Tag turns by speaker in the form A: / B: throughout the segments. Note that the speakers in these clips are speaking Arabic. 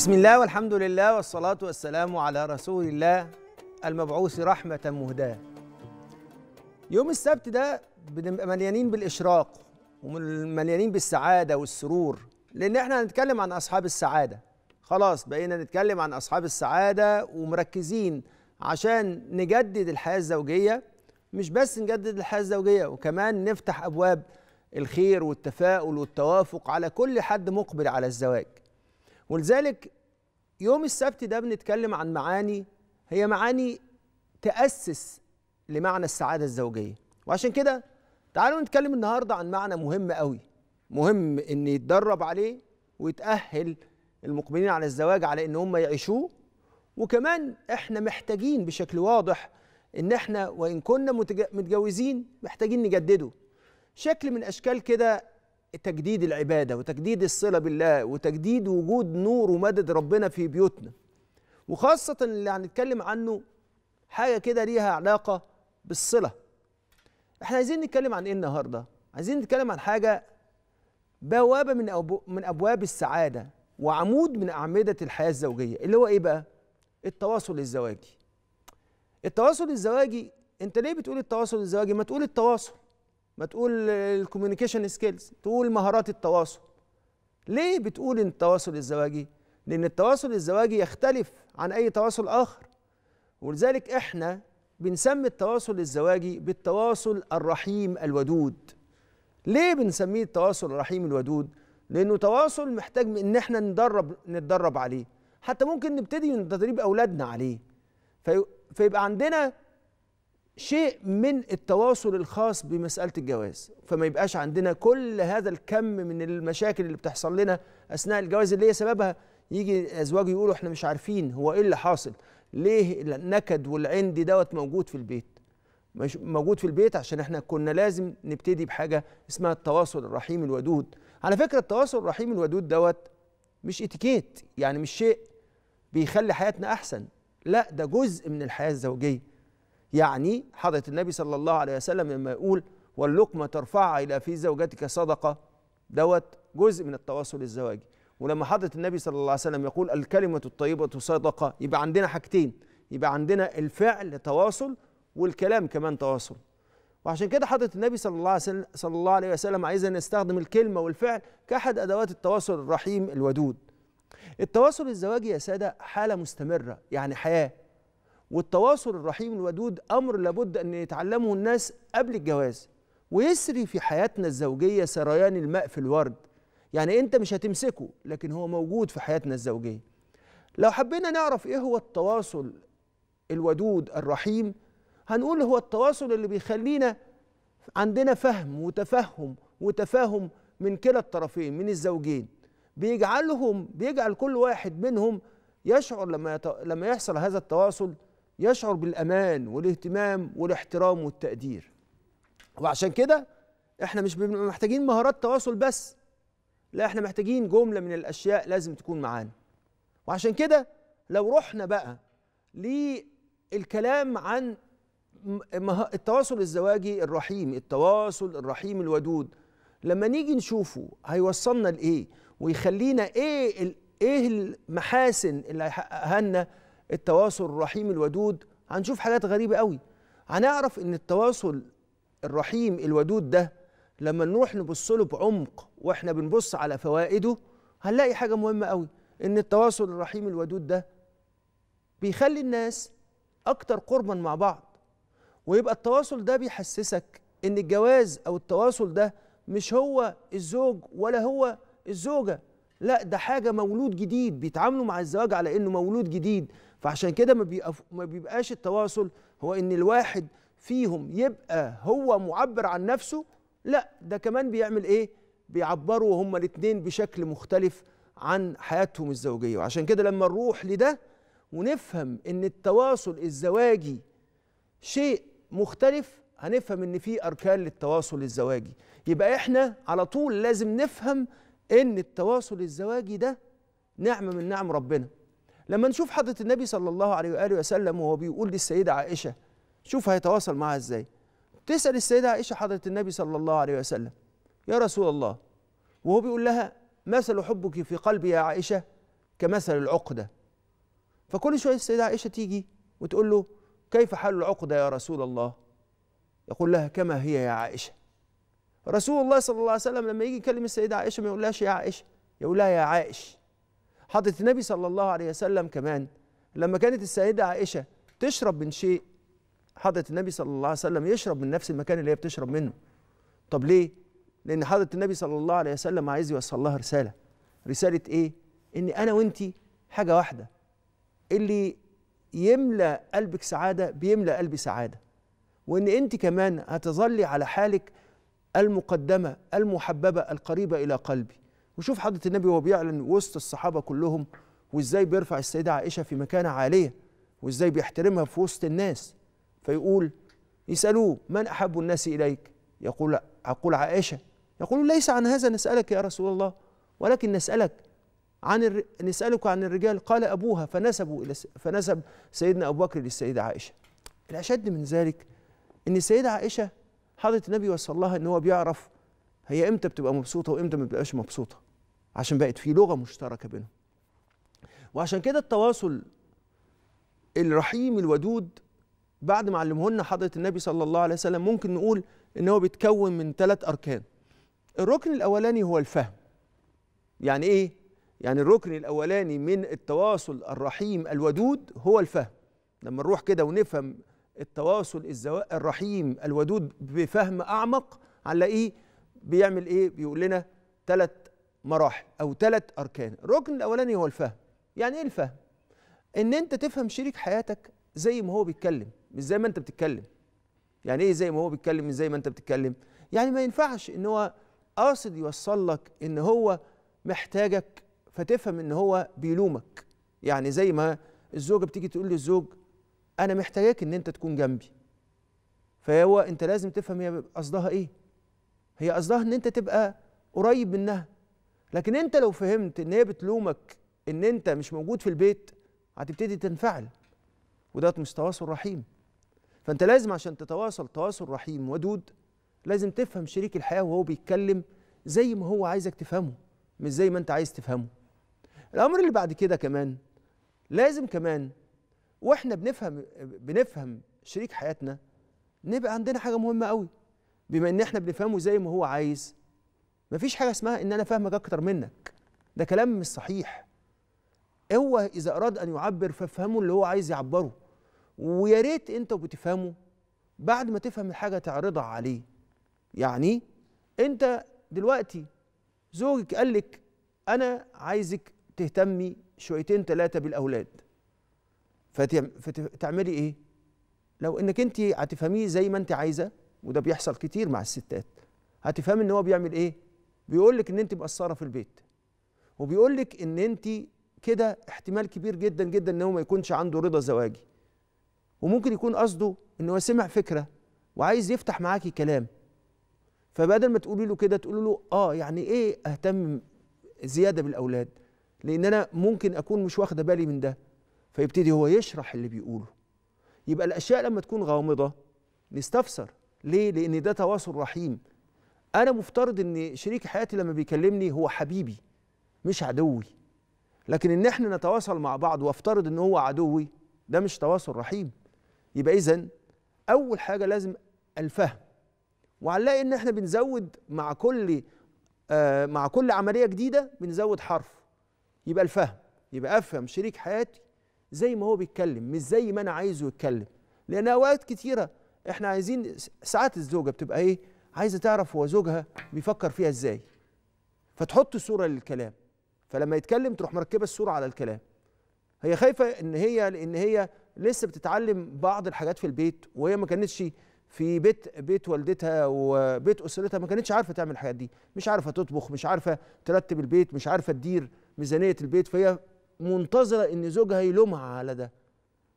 A: بسم
B: الله والحمد لله والصلاة والسلام على رسول الله المبعوث رحمة مهداة يوم السبت ده بنبقى مليانين بالإشراق ومليانين بالسعادة والسرور لأن احنا هنتكلم عن أصحاب السعادة خلاص بقينا نتكلم عن أصحاب السعادة ومركزين عشان نجدد الحياة الزوجية مش بس نجدد الحياة الزوجية وكمان نفتح أبواب الخير والتفاؤل والتوافق على كل حد مقبل على الزواج ولذلك يوم السبت ده بنتكلم عن معاني هي معاني تأسس لمعنى السعادة الزوجية وعشان كده تعالوا نتكلم النهاردة عن معنى مهم قوي مهم ان يتدرب عليه ويتأهل المقبلين على الزواج على ان هم يعيشوه وكمان احنا محتاجين بشكل واضح ان احنا وان كنا متجوزين محتاجين نجدده شكل من اشكال كده تجديد العباده وتجديد الصله بالله وتجديد وجود نور ومدد ربنا في بيوتنا وخاصه اللي هنتكلم عنه حاجه كده ليها علاقه بالصله احنا عايزين نتكلم عن ايه النهارده عايزين نتكلم عن حاجه بوابه من من ابواب السعاده وعمود من اعمده الحياه الزوجيه اللي هو ايه بقى التواصل الزواجي التواصل الزواجي انت ليه بتقول التواصل الزواجي ما تقول التواصل ما تقول الكوميونيكيشن سكيلز تقول مهارات التواصل ليه بتقول ان التواصل الزواجي لان التواصل الزواجي يختلف عن اي تواصل اخر ولذلك احنا بنسمي التواصل الزواجي بالتواصل الرحيم الودود ليه بنسميه التواصل الرحيم الودود لانه تواصل محتاج ان احنا ندرب نتدرب عليه حتى ممكن نبتدي من تدريب اولادنا عليه في... فيبقى عندنا شيء من التواصل الخاص بمساله الجواز فما يبقاش عندنا كل هذا الكم من المشاكل اللي بتحصل لنا اثناء الجواز اللي هي سببها يجي ازواج يقولوا احنا مش عارفين هو ايه اللي حاصل ليه النكد والعند دوت موجود في البيت مش موجود في البيت عشان احنا كنا لازم نبتدي بحاجه اسمها التواصل الرحيم الودود على فكره التواصل الرحيم الودود دوت مش اتيكيت يعني مش شيء بيخلي حياتنا احسن لا ده جزء من الحياه الزوجيه يعني حضرة النبي صلى الله عليه وسلم لما يقول واللقمة ترفعها إلى في زوجتك صدقة دوت جزء من التواصل الزواجي ولما حضرة النبي صلى الله عليه وسلم يقول الكلمة الطيبة صدقة يبقى عندنا حاجتين يبقى عندنا الفعل تواصل والكلام كمان تواصل وعشان كده حضرة النبي صلى الله عليه صلى الله عليه وسلم ان نستخدم الكلمة والفعل كأحد أدوات التواصل الرحيم الودود. التواصل الزواجي يا سادة حالة مستمرة يعني حياة والتواصل الرحيم الودود امر لابد ان يتعلمه الناس قبل الجواز ويسري في حياتنا الزوجيه سريان الماء في الورد يعني انت مش هتمسكه لكن هو موجود في حياتنا الزوجيه لو حبينا نعرف ايه هو التواصل الودود الرحيم هنقول هو التواصل اللي بيخلينا عندنا فهم وتفهم وتفاهم من كلا الطرفين من الزوجين بيجعلهم بيجعل كل واحد منهم يشعر لما يت... لما يحصل هذا التواصل يشعر بالامان والاهتمام والاحترام والتقدير وعشان كده احنا مش محتاجين مهارات تواصل بس لا احنا محتاجين جمله من الاشياء لازم تكون معانا وعشان كده لو رحنا بقى للكلام عن التواصل الزواجي الرحيم التواصل الرحيم الودود لما نيجي نشوفه هيوصلنا لايه ويخلينا ايه ايه المحاسن اللي هيحققها التواصل الرحيم الودود هنشوف حاجات غريبه قوي هنعرف ان التواصل الرحيم الودود ده لما نروح نبص له بعمق واحنا بنبص على فوائده هنلاقي حاجه مهمه قوي ان التواصل الرحيم الودود ده بيخلي الناس اكتر قربا مع بعض ويبقى التواصل ده بيحسسك ان الجواز او التواصل ده مش هو الزوج ولا هو الزوجه لا ده حاجه مولود جديد بيتعاملوا مع الزواج على انه مولود جديد فعشان كده ما بيبقاش التواصل هو ان الواحد فيهم يبقى هو معبر عن نفسه لا ده كمان بيعمل ايه بيعبروا هما الاثنين بشكل مختلف عن حياتهم الزوجيه وعشان كده لما نروح لده ونفهم ان التواصل الزواجي شيء مختلف هنفهم ان في اركان للتواصل الزواجي يبقى احنا على طول لازم نفهم ان التواصل الزواجي ده نعمه من نعم ربنا لما نشوف حضرة النبي صلى الله عليه وآله وسلم وهو بيقول للسيدة عائشة شوف هيتواصل معها إزاي تسأل السيدة عائشة حضرة النبي صلى الله عليه وسلم يا رسول الله وهو بيقول لها مثل حبك في قلبي يا عائشة كمثل العقدة فكل شوية السيدة عائشة تيجي وتقول له كيف حال العقدة يا رسول الله يقول لها كما هي يا عائشة رسول الله صلى الله عليه وسلم لما يجي يكلم السيدة عائشة ما يقولهاش يا عائشة يقول لها يا عائش حضرة النبي صلى الله عليه وسلم كمان لما كانت السيدة عائشة تشرب من شيء حضرة النبي صلى الله عليه وسلم يشرب من نفس المكان اللي هي بتشرب منه طب ليه؟ لأن حضرة النبي صلى الله عليه وسلم عايز يوصل لها رسالة رسالة إيه؟ إن أنا وأنت حاجة واحدة اللي يملى قلبك سعادة بيملى قلبي سعادة وإن أنت كمان هتظلي على حالك المقدمة المحببة القريبة إلى قلبي وشوف حضره النبي وهو بيعلن وسط الصحابه كلهم وازاي بيرفع السيده عائشه في مكانه عاليه وازاي بيحترمها في وسط الناس فيقول يسالوه من احب الناس اليك يقول اقول عائشه يقول ليس عن هذا نسالك يا رسول الله ولكن نسالك عن الر... نسالك عن الرجال قال ابوها فنسبوا الى فنسب سيدنا ابو بكر للسيده عائشه الاشد من ذلك ان السيده عائشه حضره النبي وصلى الله ان هو بيعرف هي امتى بتبقى مبسوطه وامتى ما بتبقاش مبسوطه عشان بقت في لغه مشتركه بينهم وعشان كده التواصل الرحيم الودود بعد ما علمهن حضره النبي صلى الله عليه وسلم ممكن نقول ان هو بيتكون من ثلاث اركان الركن الاولاني هو الفهم يعني ايه يعني الركن الاولاني من التواصل الرحيم الودود هو الفهم لما نروح كده ونفهم التواصل الرحيم الودود بفهم اعمق هنلاقيه بيعمل ايه بيقول لنا ثلاث مراحل او ثلاث اركان الركن الاولاني هو الفهم يعني ايه الفهم ان انت تفهم شريك حياتك زي ما هو بيتكلم مش زي ما انت بتتكلم يعني ايه زي ما هو بيتكلم مش زي ما انت بتتكلم يعني ما ينفعش ان هو قاصد يوصل لك ان هو محتاجك فتفهم ان هو بيلومك يعني زي ما الزوجه بتيجي تقول للزوج انا محتاجاك ان انت تكون جنبي فهو انت لازم تفهم هي قصدها ايه هي قصدها ان انت تبقى قريب منها لكن انت لو فهمت ان هي بتلومك ان انت مش موجود في البيت هتبتدي تنفعل وده مش تواصل رحيم فانت لازم عشان تتواصل تواصل رحيم ودود لازم تفهم شريك الحياه وهو بيتكلم زي ما هو عايزك تفهمه مش زي ما انت عايز تفهمه الامر اللي بعد كده كمان لازم كمان واحنا بنفهم بنفهم شريك حياتنا نبقى عندنا حاجه مهمه قوي بما ان احنا بنفهمه زي ما هو عايز مفيش حاجه اسمها ان انا فاهمك اكتر منك ده كلام مش صحيح هو اذا اراد ان يعبر فافهمه اللي هو عايز يعبره ويا ريت انت وبتفهمه بعد ما تفهم الحاجه تعرضها عليه يعني انت دلوقتي زوجك قال لك انا عايزك تهتمي شويتين ثلاثه بالاولاد فتعملي ايه لو انك انت هتفهميه زي ما انت عايزه وده بيحصل كتير مع الستات هتفهم ان هو بيعمل ايه بيقول لك ان انت مقصره في البيت وبيقول لك ان انت كده احتمال كبير جدا جدا ان هو ما يكونش عنده رضا زواجي وممكن يكون قصده ان هو سمع فكره وعايز يفتح معاكي كلام فبدل ما تقولي له كده تقولي له اه يعني ايه اهتم زياده بالاولاد لان انا ممكن اكون مش واخده بالي من ده فيبتدي هو يشرح اللي بيقوله يبقى الاشياء لما تكون غامضه نستفسر ليه؟ لأن ده تواصل رحيم أنا مفترض إن شريك حياتي لما بيكلمني هو حبيبي مش عدوي لكن إن إحنا نتواصل مع بعض وأفترض إن هو عدوي ده مش تواصل رحيم يبقى إذا أول حاجة لازم الفهم وهنلاقي إن إحنا بنزود مع كل آه مع كل عملية جديدة بنزود حرف يبقى الفهم يبقى أفهم شريك حياتي زي ما هو بيتكلم مش زي ما أنا عايزه يتكلم لأن أوقات كتيرة احنا عايزين ساعات الزوجه بتبقى ايه عايزه تعرف هو زوجها بيفكر فيها ازاي فتحط صوره للكلام فلما يتكلم تروح مركبه الصوره على الكلام هي خايفه ان هي لان هي لسه بتتعلم بعض الحاجات في البيت وهي ما كانتش في بيت بيت والدتها وبيت اسرتها ما كانتش عارفه تعمل الحاجات دي مش عارفه تطبخ مش عارفه ترتب البيت مش عارفه تدير ميزانيه البيت فهي منتظره ان زوجها يلومها على ده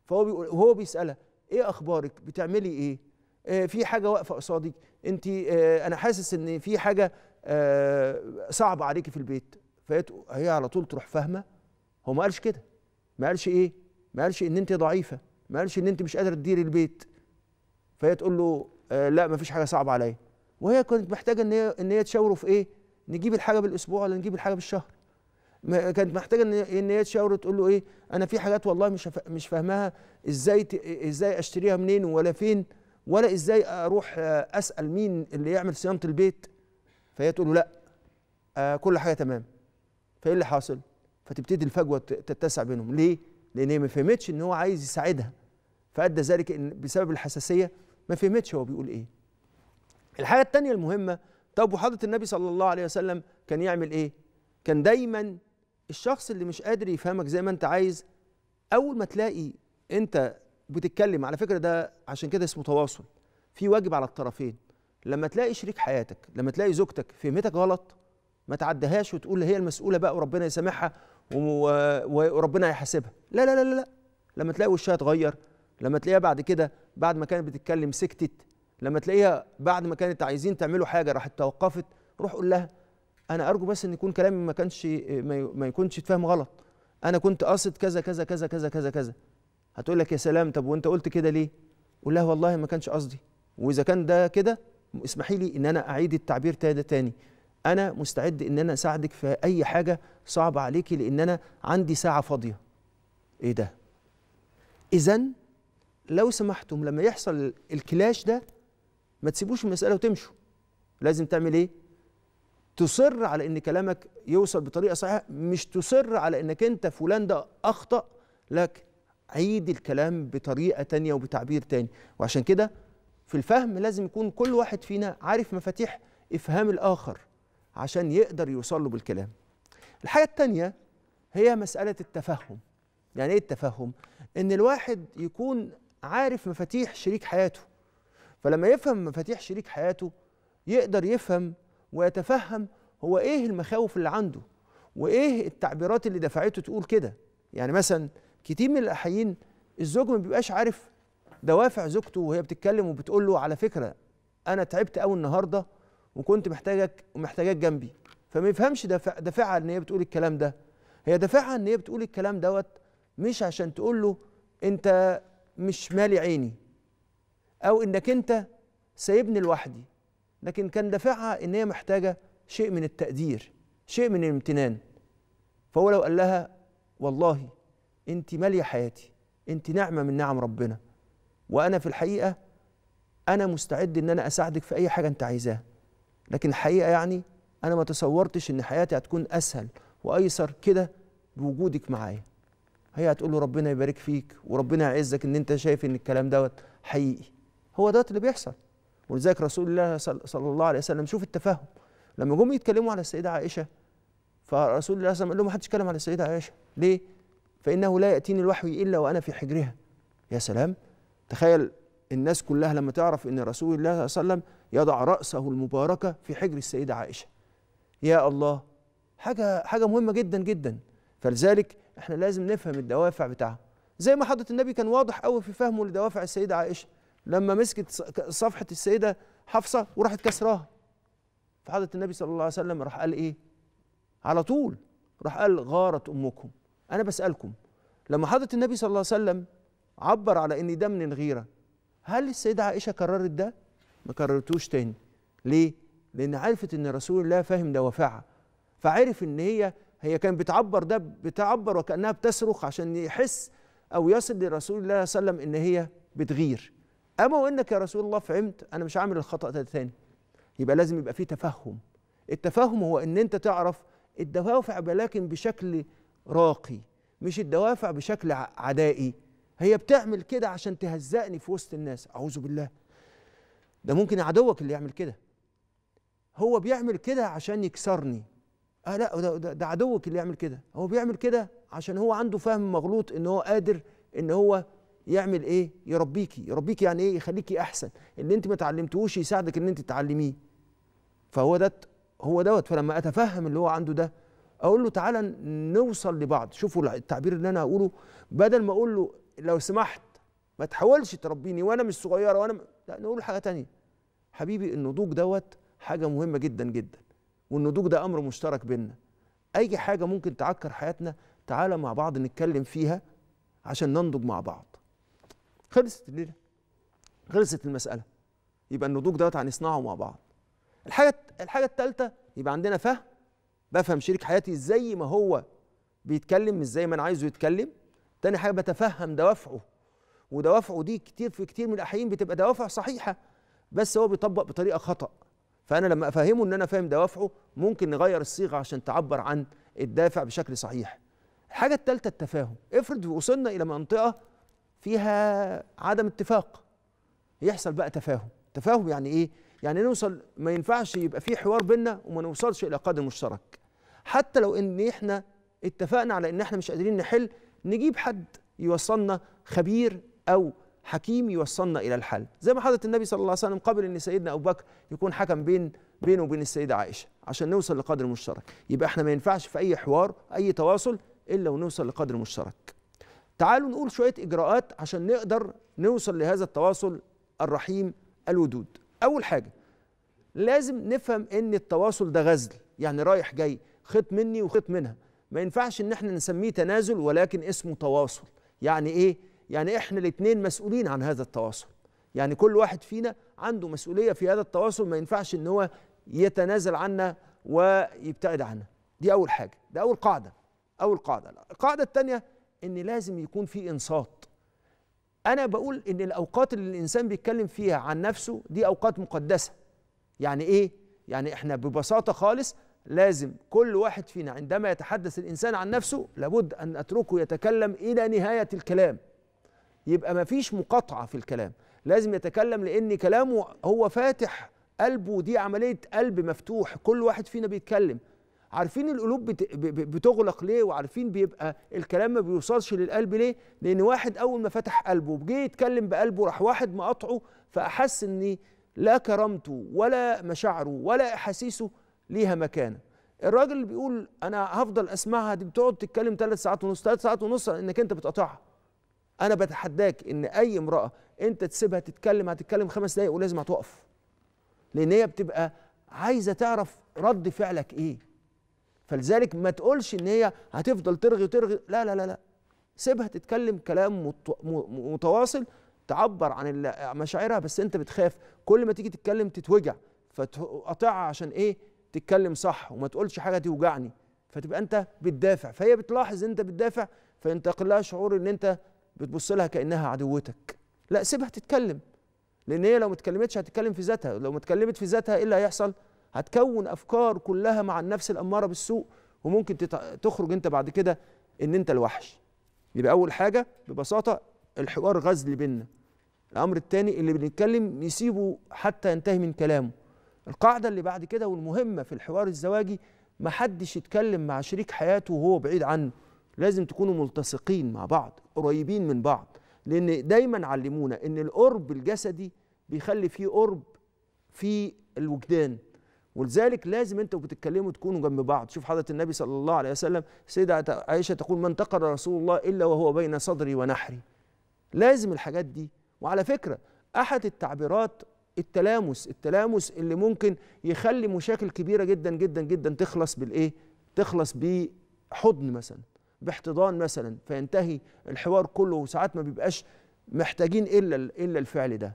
B: فهو بيقول وهو بيسالها ايه اخبارك بتعملي ايه آه، في حاجه واقفه قصادك انت آه، انا حاسس ان في حاجه آه، صعبه عليكي في البيت فهي على طول تروح فاهمه هو ما قالش كده ما قالش ايه ما قالش ان انت ضعيفه ما قالش ان انت مش قادره تديري البيت فهي تقول له لا ما فيش حاجه صعبه عليا وهي كانت محتاجه ان هي ان هي تشاوره في ايه نجيب الحاجه بالاسبوع ولا نجيب الحاجه بالشهر كانت محتاجه ان هي تشاور تقول له ايه انا في حاجات والله مش مش فاهماها ازاي ازاي اشتريها منين ولا فين ولا ازاي اروح اسال مين اللي يعمل صيانه البيت فهي تقول له لا آه كل حاجه تمام فايه اللي حاصل فتبتدي الفجوه تتسع بينهم ليه لان هي ما فهمتش ان هو عايز يساعدها فادى ذلك ان بسبب الحساسيه ما فهمتش هو بيقول ايه الحاجه الثانيه المهمه طب وحضره النبي صلى الله عليه وسلم كان يعمل ايه كان دايما الشخص اللي مش قادر يفهمك زي ما انت عايز اول ما تلاقي انت بتتكلم على فكره ده عشان كده اسمه تواصل في واجب على الطرفين لما تلاقي شريك حياتك لما تلاقي زوجتك فهمتك غلط ما تعدهاش وتقول هي المسؤوله بقى وربنا يسامحها وربنا هيحاسبها لا لا لا لا لما تلاقي وشها اتغير لما تلاقيها بعد كده بعد ما كانت بتتكلم سكتت لما تلاقيها بعد ما كانت عايزين تعملوا حاجه راحت توقفت روح قول لها انا ارجو بس ان يكون كلامي ما كانش ما يكونش اتفهم غلط انا كنت قاصد كذا كذا كذا كذا كذا كذا هتقول لك يا سلام طب وانت قلت كده ليه قول لها والله ما كانش قصدي واذا كان ده كده اسمحي لي ان انا اعيد التعبير تاني تاني انا مستعد ان انا اساعدك في اي حاجه صعبه عليكي لان انا عندي ساعه فاضيه ايه ده اذا لو سمحتم لما يحصل الكلاش ده ما تسيبوش المساله وتمشوا لازم تعمل ايه تصر على ان كلامك يوصل بطريقه صحيحه مش تصر على انك انت فلان ده اخطا لك عيد الكلام بطريقه تانية وبتعبير تاني وعشان كده في الفهم لازم يكون كل واحد فينا عارف مفاتيح افهام الاخر عشان يقدر يوصل له بالكلام الحاجه التانية هي مساله التفهم يعني ايه التفهم ان الواحد يكون عارف مفاتيح شريك حياته فلما يفهم مفاتيح شريك حياته يقدر يفهم ويتفهم هو ايه المخاوف اللي عنده وايه التعبيرات اللي دفعته تقول كده يعني مثلا كتير من الاحيين الزوج ما بيبقاش عارف دوافع زوجته وهي بتتكلم وبتقول له على فكره انا تعبت قوي النهارده وكنت محتاجك ومحتاجاك جنبي فما يفهمش دافع دافعها ان هي بتقول الكلام ده هي دافعها ان هي بتقول الكلام دوت مش عشان تقول له انت مش مالي عيني او انك انت سايبني لوحدي لكن كان دافعها ان هي محتاجه شيء من التقدير شيء من الامتنان فهو لو قال لها والله انت ماليه حياتي انت نعمه من نعم ربنا وانا في الحقيقه انا مستعد ان انا اساعدك في اي حاجه انت عايزاها لكن الحقيقه يعني انا ما تصورتش ان حياتي هتكون اسهل وايسر كده بوجودك معايا هي هتقول له ربنا يبارك فيك وربنا يعزك ان انت شايف ان الكلام دوت حقيقي هو دوت اللي بيحصل ولذلك رسول الله صلى الله عليه وسلم شوف التفاهم لما جم يتكلموا على السيده عائشه فرسول الله صلى الله عليه وسلم قال لهم ما حدش يتكلم على السيده عائشه ليه؟ فانه لا ياتيني الوحي الا وانا في حجرها يا سلام تخيل الناس كلها لما تعرف ان رسول الله صلى الله عليه وسلم يضع راسه المباركه في حجر السيده عائشه يا الله حاجه حاجه مهمه جدا جدا فلذلك احنا لازم نفهم الدوافع بتاعها زي ما حضره النبي كان واضح قوي في فهمه لدوافع السيده عائشه لما مسكت صفحه السيده حفصه وراحت كسراها فحضره النبي صلى الله عليه وسلم راح قال ايه على طول راح قال غارت امكم انا بسالكم لما حضره النبي صلى الله عليه وسلم عبر على ان ده من الغيره هل السيده عائشه كررت ده ما كررتوش تاني ليه لان عرفت ان رسول الله فاهم ده وفاعه فعرف ان هي هي كانت بتعبر ده بتعبر وكانها بتصرخ عشان يحس او يصل لرسول الله صلى الله عليه وسلم ان هي بتغير أما وإنك يا رسول الله فهمت أنا مش هعمل الخطأ ده تاني يبقى لازم يبقى فيه تفهم التفهم هو إن أنت تعرف الدوافع ولكن بشكل راقي مش الدوافع بشكل عدائي هي بتعمل كده عشان تهزقني في وسط الناس أعوذ بالله ده ممكن عدوك اللي يعمل كده هو بيعمل كده عشان يكسرني اه لا ده, ده, ده عدوك اللي يعمل كده هو بيعمل كده عشان هو عنده فهم مغلوط ان هو قادر ان هو يعمل ايه يربيكي يربيكي يعني ايه يخليكي احسن اللي انت ما تعلمتوش يساعدك ان انت تتعلميه فهو ده هو دوت فلما اتفهم اللي هو عنده ده اقول له تعالى نوصل لبعض شوفوا التعبير اللي انا هقوله بدل ما اقول له لو سمحت ما تحاولش تربيني وانا مش صغيره وانا م... لا نقول حاجه تانية حبيبي النضوج دوت حاجه مهمه جدا جدا والنضوج ده امر مشترك بينا اي حاجه ممكن تعكر حياتنا تعالى مع بعض نتكلم فيها عشان ننضج مع بعض خلصت الليله خلصت المساله يبقى النضوج دوت هنصنعه مع بعض الحاجه الحاجه التالتة يبقى عندنا فهم بفهم شريك حياتي زي ما هو بيتكلم مش زي ما انا عايزه يتكلم تاني حاجه بتفهم دوافعه ودوافعه دي كتير في كتير من الاحيان بتبقى دوافع صحيحه بس هو بيطبق بطريقه خطا فانا لما افهمه ان انا فاهم دوافعه ممكن نغير الصيغه عشان تعبر عن الدافع بشكل صحيح الحاجه التالتة التفاهم افرض وصلنا الى منطقه فيها عدم اتفاق يحصل بقى تفاهم تفاهم يعني ايه يعني نوصل ما ينفعش يبقى في حوار بيننا وما نوصلش الى قدر مشترك حتى لو ان احنا اتفقنا على ان احنا مش قادرين نحل نجيب حد يوصلنا خبير او حكيم يوصلنا الى الحل زي ما حضره النبي صلى الله عليه وسلم قبل ان سيدنا ابو بكر يكون حكم بين بينه وبين السيده عائشه عشان نوصل لقدر مشترك يبقى احنا ما ينفعش في اي حوار اي تواصل الا ونوصل لقدر مشترك تعالوا نقول شوية إجراءات عشان نقدر نوصل لهذا التواصل الرحيم الودود أول حاجة لازم نفهم ان التواصل ده غزل يعني رايح جاي خيط مني وخيط منها ما ينفعش ان احنا نسميه تنازل ولكن اسمه تواصل يعني ايه يعني احنا الاثنين مسؤولين عن هذا التواصل يعني كل واحد فينا عنده مسؤوليه في هذا التواصل ما ينفعش ان هو يتنازل عنا ويبتعد عنا دي اول حاجه ده اول قاعده اول قاعده القاعده الثانيه ان لازم يكون في انصات انا بقول ان الاوقات اللي الانسان بيتكلم فيها عن نفسه دي اوقات مقدسه يعني ايه يعني احنا ببساطه خالص لازم كل واحد فينا عندما يتحدث الانسان عن نفسه لابد ان اتركه يتكلم الى نهايه الكلام يبقى ما فيش مقاطعه في الكلام لازم يتكلم لان كلامه هو فاتح قلبه دي عمليه قلب مفتوح كل واحد فينا بيتكلم عارفين القلوب بتغلق ليه وعارفين بيبقى الكلام ما بيوصلش للقلب ليه لان واحد اول ما فتح قلبه وجه يتكلم بقلبه راح واحد مقاطعه فاحس ان لا كرامته ولا مشاعره ولا احاسيسه ليها مكانه الراجل اللي بيقول انا هفضل اسمعها دي بتقعد تتكلم ثلاث ساعات ونص ثلاث ساعات ونص انك انت بتقاطعها انا بتحداك ان اي امراه انت تسيبها تتكلم هتتكلم خمس دقايق ولازم هتقف لان هي بتبقى عايزه تعرف رد فعلك ايه فلذلك ما تقولش ان هي هتفضل ترغي وترغي لا لا لا لا سيبها تتكلم كلام متواصل تعبر عن مشاعرها بس انت بتخاف كل ما تيجي تتكلم تتوجع فتقطعها عشان ايه تتكلم صح وما تقولش حاجه توجعني فتبقى انت بتدافع فهي بتلاحظ انت بتدافع فينتقل لها شعور ان انت بتبص لها كانها عدوتك لا سيبها تتكلم لان هي لو ما اتكلمتش هتتكلم في ذاتها لو ما اتكلمت في ذاتها ايه اللي هيحصل هتكون افكار كلها مع النفس الاماره بالسوء وممكن تخرج انت بعد كده ان انت الوحش يبقى اول حاجه ببساطه الحوار غزل بينا الامر الثاني اللي بنتكلم نسيبه حتى ينتهي من كلامه القاعده اللي بعد كده والمهمه في الحوار الزواجي ما حدش يتكلم مع شريك حياته وهو بعيد عنه لازم تكونوا ملتصقين مع بعض قريبين من بعض لان دايما علمونا ان القرب الجسدي بيخلي فيه قرب في الوجدان ولذلك لازم انت وبتتكلموا تكونوا جنب بعض شوف حضره النبي صلى الله عليه وسلم سيده عائشه تقول من تقر رسول الله الا وهو بين صدري ونحري لازم الحاجات دي وعلى فكره احد التعبيرات التلامس التلامس اللي ممكن يخلي مشاكل كبيره جدا جدا جدا تخلص بالايه تخلص بحضن مثلا باحتضان مثلا فينتهي الحوار كله وساعات ما بيبقاش محتاجين الا الا الفعل ده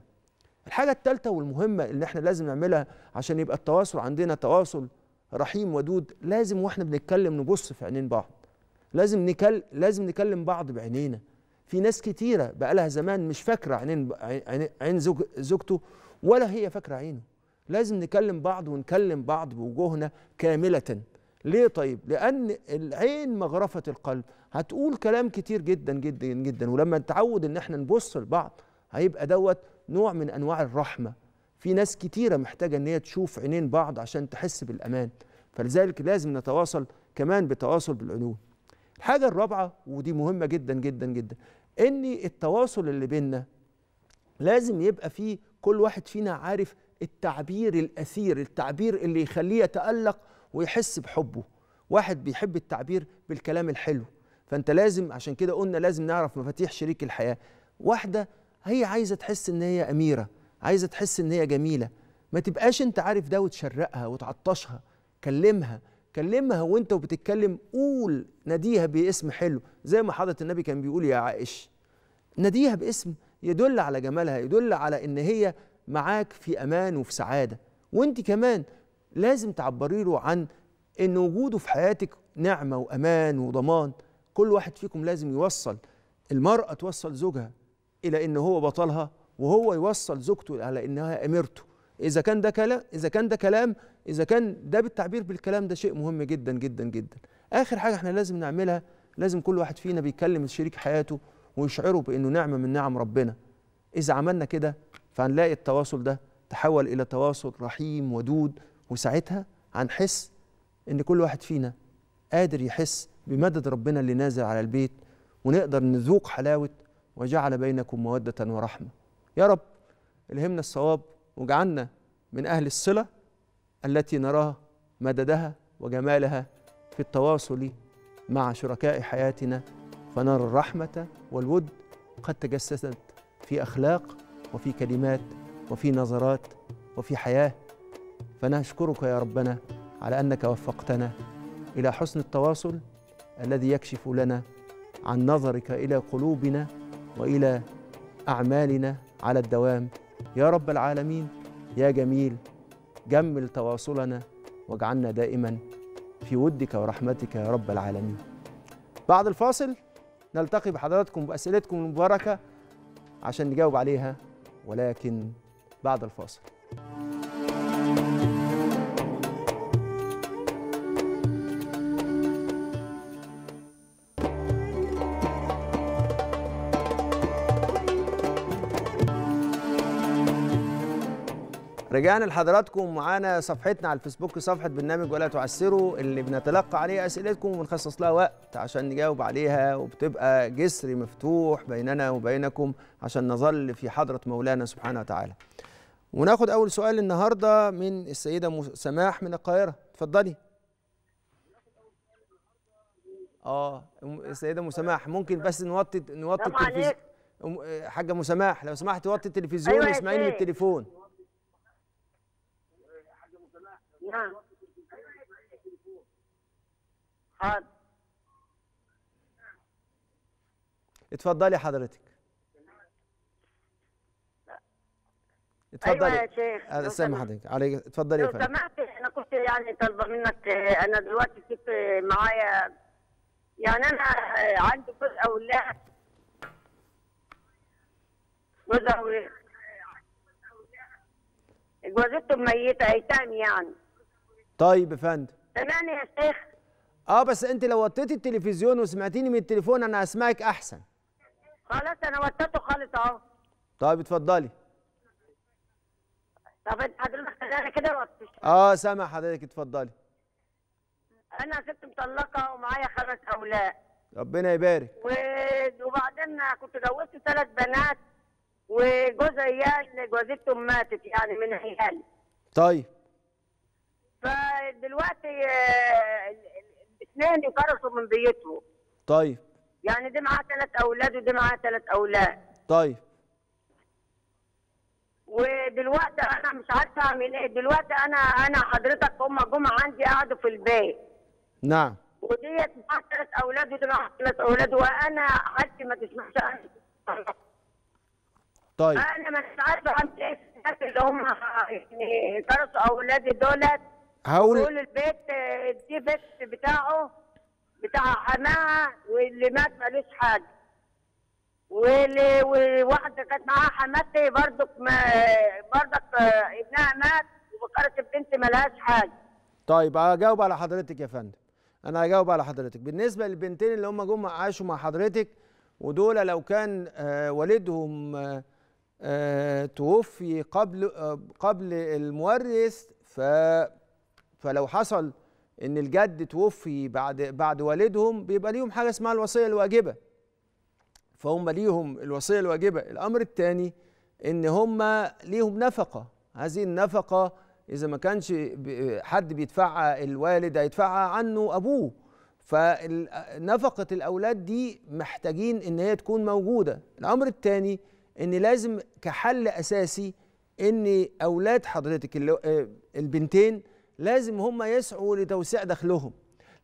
B: الحاجة الثالثة والمهمة اللي احنا لازم نعملها عشان يبقى التواصل عندنا تواصل رحيم ودود لازم واحنا بنتكلم نبص في عينين بعض لازم نكل لازم نكلم بعض بعينينا في ناس كتيرة بقالها زمان مش فاكرة عينين عين زوج زوجته ولا هي فاكرة عينه لازم نكلم بعض ونكلم بعض بوجوهنا كاملة ليه طيب؟ لأن العين مغرفة القلب هتقول كلام كتير جدا جدا جدا ولما نتعود إن احنا نبص لبعض هيبقى دوت نوع من انواع الرحمه في ناس كتيره محتاجه ان هي تشوف عينين بعض عشان تحس بالامان فلذلك لازم نتواصل كمان بتواصل بالعيون الحاجه الرابعه ودي مهمه جدا جدا جدا ان التواصل اللي بيننا لازم يبقى فيه كل واحد فينا عارف التعبير الاثير التعبير اللي يخليه يتالق ويحس بحبه واحد بيحب التعبير بالكلام الحلو فانت لازم عشان كده قلنا لازم نعرف مفاتيح شريك الحياه واحده هي عايزه تحس ان هي اميره عايزه تحس ان هي جميله ما تبقاش انت عارف ده وتشرقها وتعطشها كلمها كلمها وانت وبتتكلم قول ناديها باسم حلو زي ما حضرة النبي كان بيقول يا عائش ناديها باسم يدل على جمالها يدل على ان هي معاك في امان وفي سعاده وانت كمان لازم تعبري له عن ان وجوده في حياتك نعمه وامان وضمان كل واحد فيكم لازم يوصل المراه توصل زوجها الى ان هو بطلها وهو يوصل زوجته على انها اميرته اذا كان ده كلام اذا كان ده كلام اذا كان ده بالتعبير بالكلام ده شيء مهم جدا جدا جدا اخر حاجه احنا لازم نعملها لازم كل واحد فينا بيكلم شريك حياته ويشعره بانه نعمه من نعم ربنا اذا عملنا كده فهنلاقي التواصل ده تحول الى تواصل رحيم ودود وساعتها هنحس ان كل واحد فينا قادر يحس بمدد ربنا اللي نازل على البيت ونقدر نذوق حلاوه وجعل بينكم مودة ورحمة يا رب الهمنا الصواب واجعلنا من أهل الصلة التي نراها مددها وجمالها في التواصل مع شركاء حياتنا فنرى الرحمة والود قد تجسدت في أخلاق وفي كلمات وفي نظرات وفي حياة فنشكرك يا ربنا على أنك وفقتنا إلى حسن التواصل الذي يكشف لنا عن نظرك إلى قلوبنا والى اعمالنا على الدوام يا رب العالمين يا جميل جمل تواصلنا واجعلنا دائما في ودك ورحمتك يا رب العالمين بعد الفاصل نلتقي بحضراتكم باسئلتكم المباركه عشان نجاوب عليها ولكن بعد الفاصل رجعنا لحضراتكم معانا صفحتنا على الفيسبوك صفحه برنامج ولا تعسروا اللي بنتلقى عليها اسئلتكم وبنخصص لها وقت عشان نجاوب عليها وبتبقى جسر مفتوح بيننا وبينكم عشان نظل في حضره مولانا سبحانه وتعالى. وناخد اول سؤال النهارده من السيده سماح من القاهره، اتفضلي. اه السيده مسماح ممكن بس نوطي نوطي التلفزيون حاجه مسماح لو سمحت وطي التلفزيون واسمعيني أيوة من التليفون.
A: نعم حاضر
B: اتفضلي حضرتك اتفضلي ايوه يا شيخ آه، سامع حضرتك عليك اتفضلي يا فندم لو
A: سمحت انا كنت يعني طالبه منك آه، انا دلوقتي كنت معايا يعني انا آه، عندي جزء اولاد جزء اولاد جوازتهم ميته ايتام يعني
B: طيب يا فندم
A: تمام يا شيخ
B: اه بس انت لو وطيتي التلفزيون وسمعتيني من التليفون انا هسمعك احسن
A: خلاص انا وطيته خالص اهو
B: طيب اتفضلي
A: طب انت حضرتك انا كده وطيت
B: اه سامع حضرتك اتفضلي
A: انا ست مطلقه ومعايا خمس اولاد
B: ربنا يبارك
A: و... وبعدين كنت جوزت ثلاث بنات وجوز عيال يعني جوازتهم ماتت يعني من عيالي طيب فدلوقتي آه، الاثنين يفرشوا من بيته طيب يعني دي معاه ثلاث اولاد ودي معاه ثلاث اولاد طيب ودلوقتي انا مش عارفه اعمل ايه دلوقتي انا انا حضرتك هم جم عندي قعدوا في البيت نعم وديت معاها ثلاث اولاد ودي معاها ثلاث اولاد وانا حالتي ما تسمحش طيب انا مش عارفه اعمل ايه اللي هم يعني اولادي دولت هقول كل البيت الديفكت بتاعه بتاع حماها واللي مات مالوش حاجه واللي وواحده كانت معاها حماتي برضك ما برضك ابنها مات وفكرت البنت مالهاش حاجه
B: طيب هجاوب على حضرتك يا فندم انا هجاوب على حضرتك بالنسبه للبنتين اللي هم جم عاشوا مع حضرتك ودول لو كان آه، والدهم آه، آه، توفي قبل قبل المورث ف فلو حصل ان الجد توفي بعد بعد والدهم بيبقى ليهم حاجه اسمها الوصيه الواجبه فهم ليهم الوصيه الواجبه الامر الثاني ان هم ليهم نفقه هذه النفقه اذا ما كانش حد بيدفعها الوالد هيدفعها عنه ابوه فنفقه الاولاد دي محتاجين ان هي تكون موجوده الامر الثاني ان لازم كحل اساسي ان اولاد حضرتك آه، البنتين لازم هم يسعوا لتوسيع دخلهم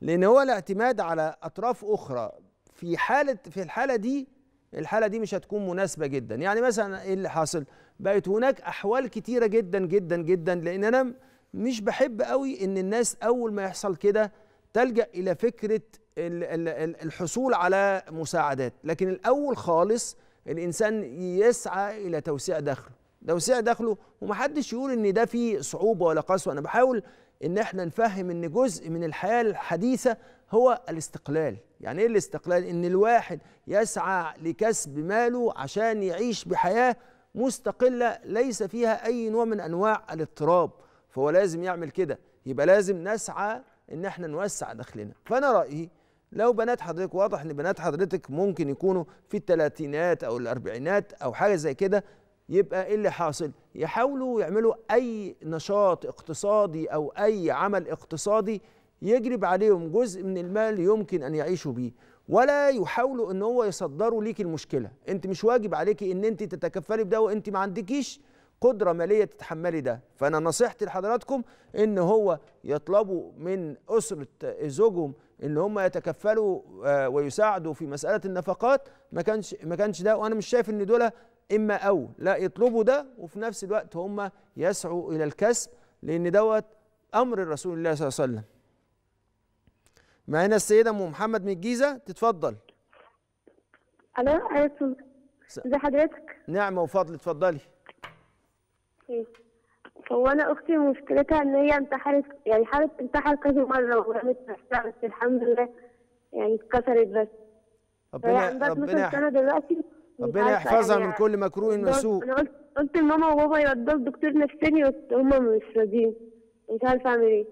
B: لان هو الاعتماد على اطراف اخرى في حاله في الحاله دي الحاله دي مش هتكون مناسبه جدا يعني مثلا ايه اللي حاصل بقت هناك احوال كتيره جدا جدا جدا لان انا مش بحب قوي ان الناس اول ما يحصل كده تلجا الى فكره الحصول على مساعدات لكن الاول خالص الانسان يسعى الى توسيع دخله توسيع دخله ومحدش يقول ان ده فيه صعوبه ولا قسوه انا بحاول ان احنا نفهم ان جزء من الحياه الحديثه هو الاستقلال يعني ايه الاستقلال ان الواحد يسعى لكسب ماله عشان يعيش بحياه مستقله ليس فيها اي نوع من انواع الاضطراب فهو لازم يعمل كده يبقى لازم نسعى ان احنا نوسع دخلنا فانا رايي لو بنات حضرتك واضح ان بنات حضرتك ممكن يكونوا في الثلاثينات او الاربعينات او حاجه زي كده يبقى ايه اللي حاصل يحاولوا يعملوا اي نشاط اقتصادي او اي عمل اقتصادي يجلب عليهم جزء من المال يمكن ان يعيشوا بيه ولا يحاولوا ان هو يصدروا ليك المشكله انت مش واجب عليكي ان انت تتكفلي بده وانت ما عندكيش قدره ماليه تتحملي ده فانا نصيحتي لحضراتكم ان هو يطلبوا من اسره زوجهم ان هم يتكفلوا آه، ويساعدوا في مساله النفقات ما كانش ما كانش ده وانا مش شايف ان دول إما أو لا يطلبوا ده وفي نفس الوقت هم يسعوا إلى الكسب لأن دوت أمر الرسول الله صلى الله عليه وسلم معانا السيدة أم محمد من الجيزة تتفضل ألو عليكم ازي حضرتك نعمة وفضل اتفضلي
A: إيه. هو انا اختي مشكلتها ان هي انتحرت يعني حاولت تنتحر كذا مره وعملت نفسها بس الحمد لله يعني اتكسرت بس ربنا يعني ربنا سنه دلوقتي
B: ربنا يحفظها يعني من كل مكروه وسوء
A: انا قلت لماما وبابا يودوك الدكتور نفساني وهم مش راضيين مش عارفه اعمل ايه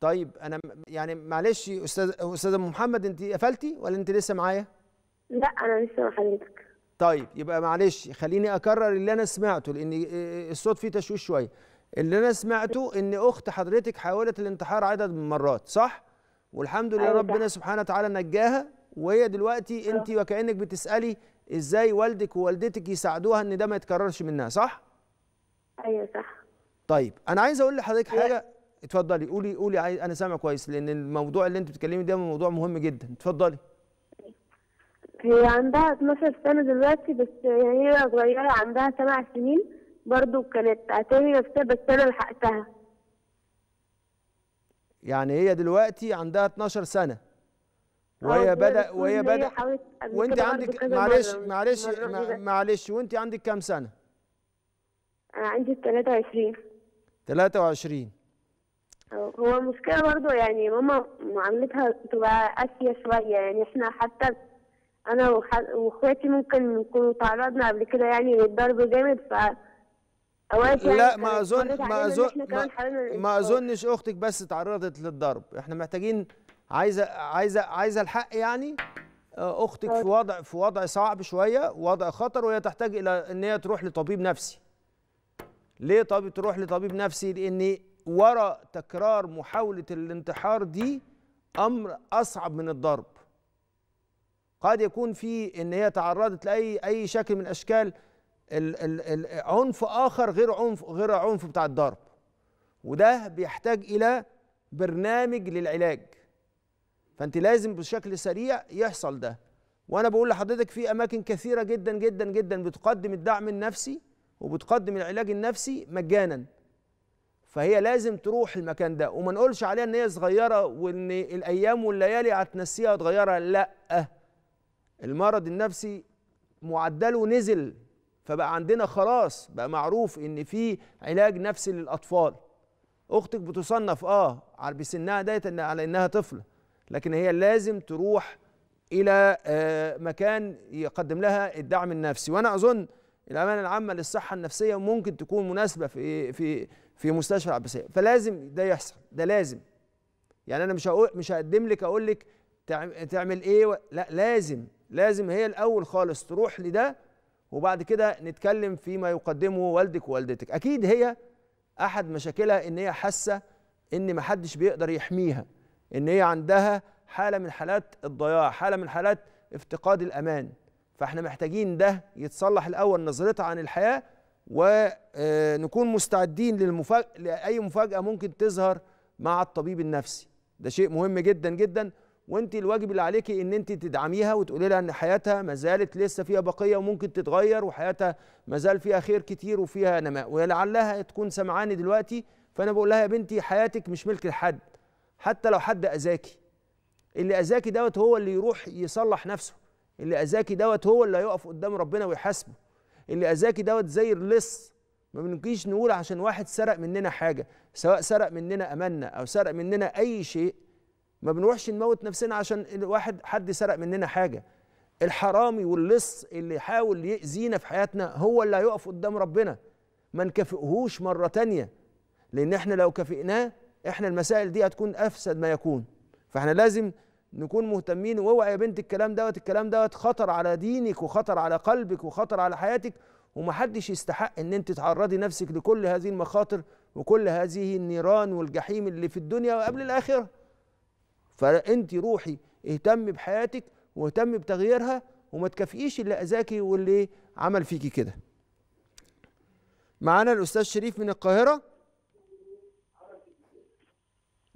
B: طيب انا يعني معلش استاذ استاذ ام محمد انت قفلتي ولا انت لسه معايا؟
A: لا انا لسه مع حضرتك
B: طيب يبقى معلش خليني اكرر اللي انا سمعته لان الصوت فيه تشويش شويه اللي انا سمعته ان اخت حضرتك حاولت الانتحار عدد من المرات صح؟ والحمد لله أيوة ربنا سبحانه وتعالى نجاها وهي دلوقتي انت وكانك بتسالي ازاي والدك ووالدتك يساعدوها ان ده ما يتكررش منها صح ايوه صح طيب انا عايز اقول لحضرتك إيه؟ حاجه اتفضلي قولي قولي عايز انا سامع كويس لان الموضوع اللي انت بتتكلمي ده موضوع مهم جدا اتفضلي
A: هي عندها 12 سنه دلوقتي بس يعني هي صغيره عندها سبع سنين برضو كانت هتعمل نفسها بس انا لحقتها
B: يعني هي دلوقتي عندها 12 سنه
A: وهي بدا وهي بدا
B: وانت عندك معلش معلش معلش وانت عندك كام سنه
A: انا عندي 23
B: 23
A: هو المشكله برضه يعني ماما معاملتها تبقى قاسيه شويه يعني احنا حتى انا واخواتي ممكن نكون تعرضنا قبل كده يعني للضرب جامد ف يعني لا ما اظن ما اظن ما
B: اظنش اختك بس تعرضت للضرب احنا محتاجين عايزه عايزه عايزه الحق يعني آه، اختك في طيب. وضع في وضع صعب شويه وضع خطر وهي تحتاج الى ان هي تروح لطبيب نفسي ليه طب تروح لطبيب نفسي لان ورا تكرار محاوله الانتحار دي امر اصعب من الضرب قد يكون في ان هي تعرضت لاي اي شكل من اشكال عنف اخر غير عنف غير عنف بتاع الضرب وده بيحتاج الى برنامج للعلاج فانت لازم بشكل سريع يحصل ده وانا بقول لحضرتك في اماكن كثيره جدا جدا جدا بتقدم الدعم النفسي وبتقدم العلاج النفسي مجانا فهي لازم تروح المكان ده وما نقولش عليها ان هي صغيره وان الايام والليالي هتنسيها وتغيرها لا المرض النفسي معدله نزل فبقى عندنا خلاص بقى معروف ان في علاج نفسي للاطفال اختك بتصنف اه على بسنها ديت على انها طفله لكن هي لازم تروح الى آه، مكان يقدم لها الدعم النفسي وانا اظن الامانه العامه للصحه النفسيه ممكن تكون مناسبه في في في مستشفى العباسيه فلازم ده يحصل ده لازم يعني انا مش هقول مش هقدم لك اقول لك تعمل ايه و... لا لازم لازم هي الاول خالص تروح لده وبعد كده نتكلم فيما يقدمه والدك ووالدتك اكيد هي احد مشاكلها ان هي حاسه ان محدش بيقدر يحميها ان هي عندها حاله من حالات الضياع حاله من حالات افتقاد الامان فاحنا محتاجين ده يتصلح الاول نظرتها عن الحياه ونكون آه، مستعدين للمفاجأة لاي مفاجاه ممكن تظهر مع الطبيب النفسي ده شيء مهم جدا جدا وانت الواجب اللي عليكي ان انت تدعميها وتقولي لها ان حياتها ما زالت لسه فيها بقيه وممكن تتغير وحياتها ما زال فيها خير كتير وفيها نماء ولعلها تكون سمعاني دلوقتي فانا بقول لها يا بنتي حياتك مش ملك لحد حتى لو حد اذاكي اللي اذاكي دوت هو اللي يروح يصلح نفسه اللي اذاكي دوت هو اللي هيقف قدام ربنا ويحاسبه اللي اذاكي دوت زي اللص ما بنجيش نقول عشان واحد سرق مننا حاجه سواء سرق مننا اماننا او سرق مننا اي شيء ما بنروحش نموت نفسنا عشان الواحد حد سرق مننا حاجه الحرامي واللص اللي يحاول يأذينا في حياتنا هو اللي هيقف قدام ربنا ما نكافئهوش مرة تانية لأن احنا لو كافئناه احنا المسائل دي هتكون افسد ما يكون فاحنا لازم نكون مهتمين واوعى يا بنت الكلام دوت الكلام دوت خطر على دينك وخطر على قلبك وخطر على حياتك ومحدش يستحق ان انت تعرضي نفسك لكل هذه المخاطر وكل هذه النيران والجحيم اللي في الدنيا وقبل الاخره فانت روحي اهتمي بحياتك واهتمي بتغييرها وما تكافئيش اللي اذاكي واللي عمل فيكي كده معانا الاستاذ شريف من القاهره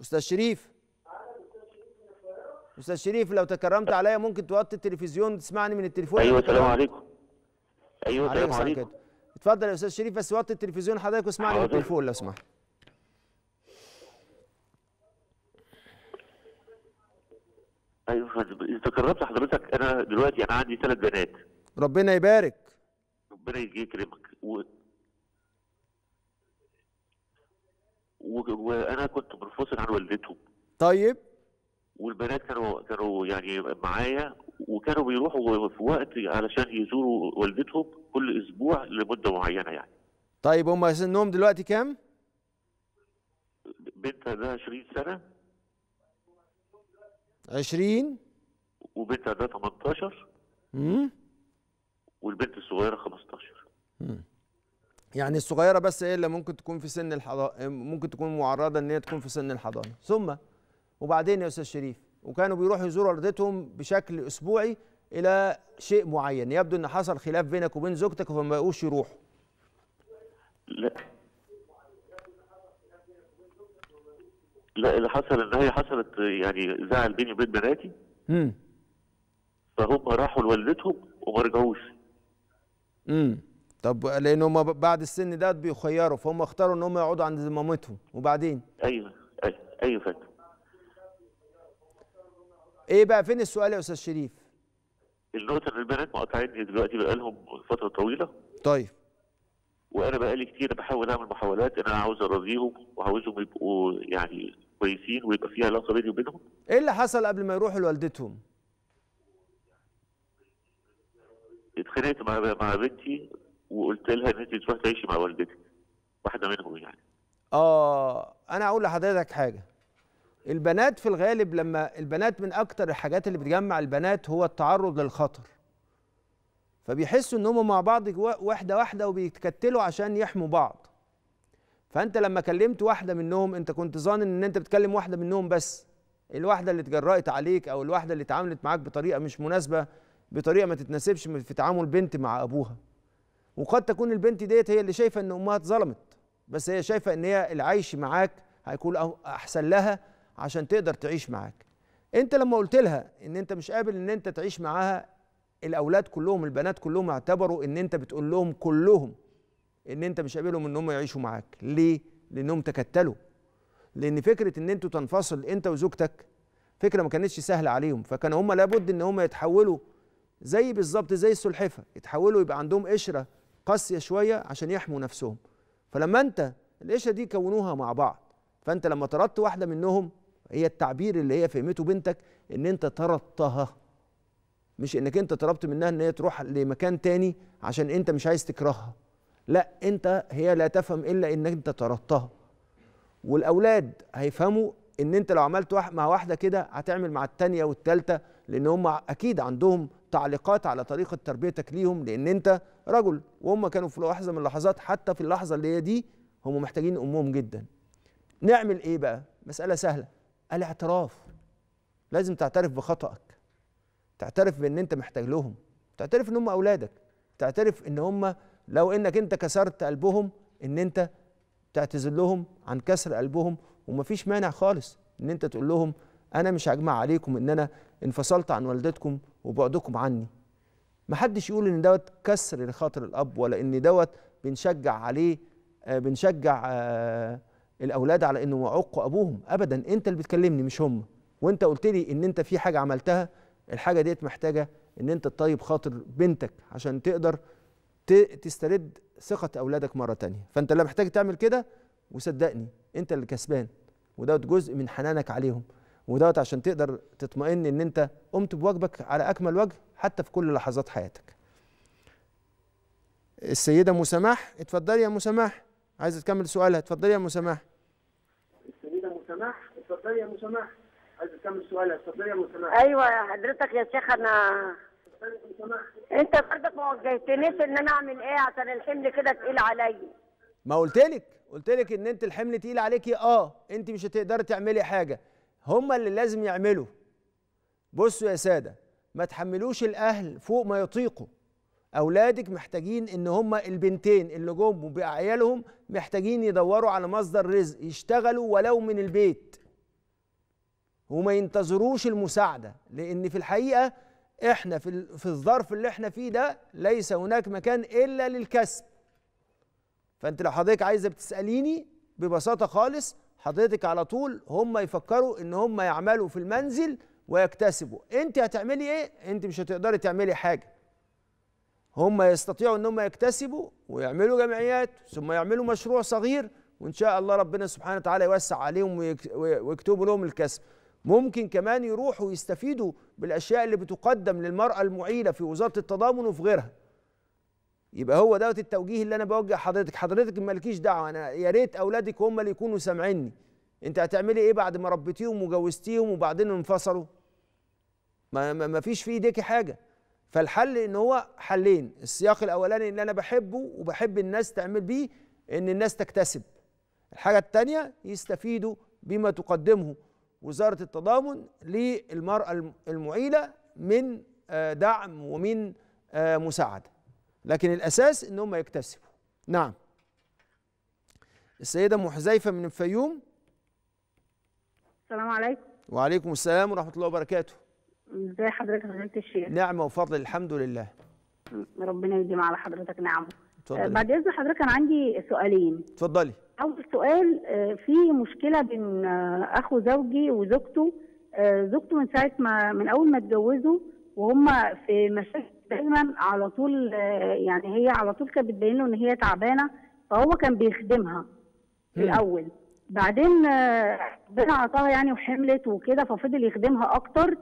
B: استاذ شريف استاذ شريف لو تكرمت عليا ممكن توطي التلفزيون تسمعني من التليفون ايوه السلام عليكم ايوه السلام عليكم كده. اتفضل يا استاذ شريف بس وطي التلفزيون حضرتك واسمعني من التليفون لو سمحت
C: ايوه فندم تكرمت حضرتك انا دلوقتي انا عندي ثلاث بنات
B: ربنا يبارك
C: ربنا يكرمك و... وانا كنت منفصل عن والدته طيب والبنات كانوا كانوا يعني معايا وكانوا بيروحوا في وقت علشان يزوروا والدتهم كل اسبوع لمده معينه يعني
B: طيب هم سنهم دلوقتي كام؟
C: بنتها ده 20 سنه
B: 20
C: وبنتها ده 18 امم والبنت الصغيره 15 امم
B: يعني الصغيره بس هي اللي ممكن تكون في سن الحضانه ممكن تكون معرضه ان هي تكون في سن الحضانه ثم وبعدين يا استاذ شريف وكانوا بيروحوا يزوروا والدتهم بشكل اسبوعي الى شيء معين يبدو ان حصل خلاف بينك وبين زوجتك فما بقوش يروحوا
C: لا لا اللي حصل ان هي حصلت يعني زعل بيني وبين بناتي امم فهم راحوا لوالدتهم وما رجعوش امم طب
B: لان هم بعد السن ده بيخيروا فهم اختاروا ان هم يقعدوا عند مامتهم وبعدين
C: ايوه ايوه ايوه فاكر
B: ايه بقى فين السؤال يا استاذ شريف؟
C: النقطه اللي البنات مقاطعيني دلوقتي بقالهم فتره طويله طيب وانا بقالي كتير بحاول اعمل محاولات انا عاوز اراضيهم وعاوزهم يبقوا يعني كويسين ويبقى في علاقه بيني وبينهم
B: ايه اللي حصل قبل ما يروحوا لوالدتهم؟
C: اتخانقت مع مع بنتي وقلت لها ان انت تروح تعيشي مع والدتك واحده منهم يعني
B: اه انا اقول لحضرتك حاجه البنات في الغالب لما البنات من اكتر الحاجات اللي بتجمع البنات هو التعرض للخطر فبيحسوا ان هم مع بعض واحده واحده وبيتكتلوا عشان يحموا بعض فانت لما كلمت واحده منهم انت كنت ظانن ان انت بتكلم واحده منهم بس الواحده اللي اتجرأت عليك او الواحده اللي اتعاملت معاك بطريقه مش مناسبه بطريقه ما تتناسبش في تعامل بنت مع ابوها وقد تكون البنت ديت هي اللي شايفه ان امها اتظلمت بس هي شايفه ان هي العيش معاك هيكون احسن لها عشان تقدر تعيش معاك انت لما قلت لها ان انت مش قابل ان انت تعيش معاها الاولاد كلهم البنات كلهم اعتبروا ان انت بتقول لهم كلهم ان انت مش قابلهم ان هم يعيشوا معاك ليه لانهم تكتلوا لان فكره ان انتوا تنفصل انت وزوجتك فكره ما كانتش سهله عليهم فكان هم لابد ان هم يتحولوا زي بالظبط زي السلحفه يتحولوا يبقى عندهم قشره قاسيه شويه عشان يحموا نفسهم فلما انت القشره دي كونوها مع بعض فانت لما طردت واحده منهم هي التعبير اللي هي فهمته بنتك ان انت طردتها مش انك انت طلبت منها ان هي تروح لمكان تاني عشان انت مش عايز تكرهها لا انت هي لا تفهم الا انك انت طردتها والاولاد هيفهموا ان انت لو عملت مع واحده كده هتعمل مع التانيه والتالته لان هم اكيد عندهم تعليقات على طريقه تربيتك ليهم لان انت رجل وهم كانوا في لحظه من اللحظات حتى في اللحظه اللي هي دي هم محتاجين امهم جدا نعمل ايه بقى مساله سهله الاعتراف لازم تعترف بخطأك تعترف بان انت محتاج لهم تعترف ان هم اولادك تعترف ان هم لو انك انت كسرت قلبهم ان انت تعتذر لهم عن كسر قلبهم ومفيش مانع خالص ان انت تقول لهم انا مش هجمع عليكم ان انا انفصلت عن والدتكم وبعدكم عني محدش يقول ان دوت كسر لخاطر الاب ولا ان دوت بنشجع عليه آه، بنشجع آه، الاولاد على انه يعقوا ابوهم ابدا انت اللي بتكلمني مش هم وانت قلت لي ان انت في حاجه عملتها الحاجه ديت محتاجه ان انت تطيب خاطر بنتك عشان تقدر تسترد ثقه اولادك مره تانية فانت لا محتاج تعمل كده وصدقني انت اللي كسبان وده جزء من حنانك عليهم ودوت عشان تقدر تطمئن ان انت قمت بواجبك على اكمل وجه حتى في كل لحظات حياتك السيده مسامح اتفضلي يا مسامح عايزه تكمل سؤالها اتفضلي يا مسامح
C: السيده مسامح اتفضلي يا مسامح
A: عايزه تكمل سؤالها اتفضلي يا مسامح ايوه حضرتك يا شيخ انا انت برضك ما وجهتنيش ان انا اعمل ايه عشان الحمل كده تقيل عليا
B: ما قلت لك قلت لك ان انت الحمل تقيل عليكي اه انت مش هتقدري تعملي حاجه هم اللي لازم يعملوا بصوا يا ساده ما تحملوش الاهل فوق ما يطيقوا اولادك محتاجين ان هم البنتين اللي جم بأعيالهم محتاجين يدوروا على مصدر رزق يشتغلوا ولو من البيت وما ينتظروش المساعده لان في الحقيقه احنا في في الظرف اللي احنا فيه ده ليس هناك مكان الا للكسب فانت لو حضرتك عايزه بتساليني ببساطه خالص حضرتك على طول هم يفكروا ان هم يعملوا في المنزل ويكتسبوا انت هتعملي ايه انت مش هتقدري تعملي حاجه هم يستطيعوا ان هم يكتسبوا ويعملوا جمعيات ثم يعملوا مشروع صغير وان شاء الله ربنا سبحانه وتعالى يوسع عليهم ويكتبوا لهم الكسب ممكن كمان يروحوا يستفيدوا بالاشياء اللي بتقدم للمراه المعيله في وزاره التضامن وفي غيرها يبقى هو دوت التوجيه اللي انا بوجه حضرتك حضرتك مالكيش دعوه انا يا ريت اولادك هم اللي يكونوا سامعيني انت هتعملي ايه بعد ما ربيتيهم وجوزتيهم وبعدين انفصلوا ما, ما فيش في ايديكي حاجه فالحل ان هو حلين السياق الاولاني اللي انا بحبه وبحب الناس تعمل بيه ان الناس تكتسب الحاجه الثانيه يستفيدوا بما تقدمه وزاره التضامن للمراه المعيله من آه، دعم ومن آه، مساعده لكن الأساس إن هم يكتسبوا نعم السيدة أم حذيفة من الفيوم السلام عليكم وعليكم السلام ورحمة الله وبركاته
D: ازي حضرتك يا فضيلة الشيخ
B: نعمة وفضل الحمد لله
D: ربنا يديم على حضرتك نعمه اتفضلي آه، بعد اذن حضرتك انا عندي سؤالين اتفضلي اول سؤال آه، في مشكله بين آه، اخو زوجي وزوجته زوجته من ساعه ما من اول ما اتجوزوا وهم في مشاكل دايما على طول يعني هي على طول كانت بتبين له ان هي تعبانه فهو كان بيخدمها في الاول بعدين آه، ربنا عطاها يعني وحملت وكده ففضل يخدمها اكتر